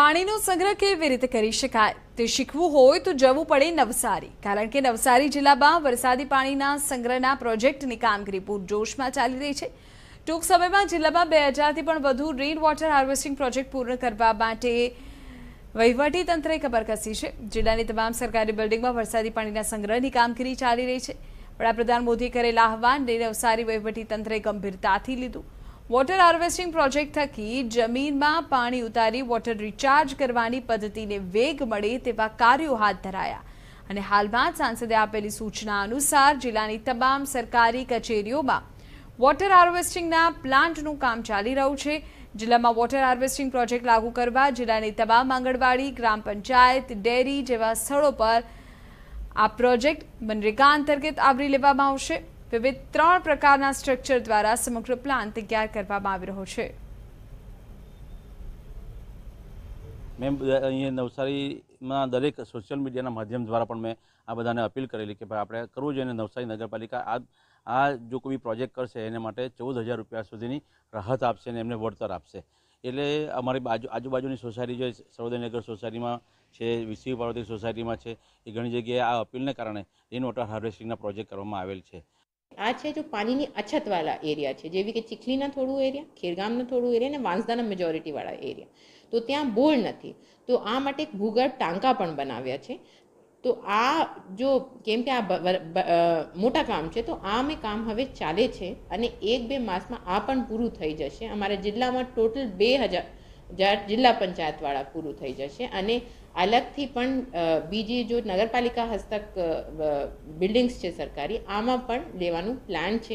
પાણીનો સંગ્રહ કેવી રીતે કરી શકાય તે શીખવું હોય તો જવું પડે નવસારી કારણ કે નવસારી જિલ્લામાં વરસાદી પાણીના સંગ્રહના પ્રોજેક્ટની કામગીરી પૂરજોશમાં ચાલી રહી છે ટૂંક સમયમાં જિલ્લામાં બે હજારથી પણ વધુ રેઇન વોટર હાર્વેસ્ટિંગ પ્રોજેક્ટ પૂર્ણ કરવા માટે વહીવટી તંત્રએ ખબર કસી છે જિલ્લાની તમામ સરકારી બિલ્ડિંગમાં વરસાદી પાણીના સંગ્રહની કામગીરી ચાલી રહી છે વડાપ્રધાન મોદીએ કરેલા આહવાનને નવસારી વહીવટી તંત્રએ ગંભીરતાથી લીધું વોટર હાર્વેસ્ટિંગ પ્રોજેક્ટ થકી જમીનમાં પાણી ઉતારી વોટર રિચાર્જ કરવાની પદ્ધતિને વેગ મળે તેવા કાર્યો હાથ ધરાયા અને હાલમાં સાંસદે આપેલી સૂચના અનુસાર જિલ્લાની તમામ સરકારી કચેરીઓમાં વોટર હાર્વેસ્ટિંગના પ્લાન્ટનું કામ ચાલી રહ્યું છે જિલ્લામાં વોટર હાર્વેસ્ટિંગ પ્રોજેક્ટ લાગુ કરવા જિલ્લાની તમામ આંગણવાડી ગ્રામ પંચાયત ડેરી જેવા સ્થળો પર આ પ્રોજેક્ટ મનરેગા અંતર્ગત આવરી લેવામાં આવશે વિવિધ ત્રણ પ્રકારના સ્ટ્રક્ચર દ્વારા સમગ્ર પ્લાન તૈયાર કરવામાં આવી રહ્યો છે મેં અહીંયા નવસારીમાં દરેક સોશિયલ મીડિયાના માધ્યમ દ્વારા પણ મેં આ બધાને અપીલ કરેલી કે ભાઈ આપણે કરવું જોઈએ નવસારી નગરપાલિકા આ આ જો કોઈ પ્રોજેક્ટ કરશે એના માટે ચૌદ હજાર રૂપિયા સુધીની રાહત આપશે અને એમને વળતર આપશે એટલે અમારી બાજુ આજુબાજુની સોસાયટી જે સર્વોદયનગર સોસાયટીમાં છે વિસી પાર્વતી સોસાયટીમાં છે એ ઘણી જગ્યાએ આ અપીલને કારણે રેન વોટર હાર્વેસ્ટિંગના પ્રોજેક્ટ કરવામાં આવેલ છે આ છે જો પાણીની અછતવાળા એરિયા છે જેવી કે ચીખલીના થોડું એરિયા ખેરગામના થોડું એરિયા અને વાંસદાના મેજોરિટીવાળા એરિયા તો ત્યાં બોર નથી તો આ માટે એક ભૂગર્ભ ટાંકા પણ બનાવ્યા છે તો આ જો કેમ કે આ મોટા કામ છે તો આ મેં કામ હવે ચાલે છે અને એક બે માસમાં આ પણ પૂરું થઈ જશે અમારા જિલ્લામાં ટોટલ બે હજાર જિલ્લા પંચાયતવાળા પૂરું થઈ જશે અને અલગથી પણ બીજી જો નગરપાલિકા હસ્તક બિલ્ડિંગ્સ છે સરકારી આમાં પણ લેવાનું પ્લાન છે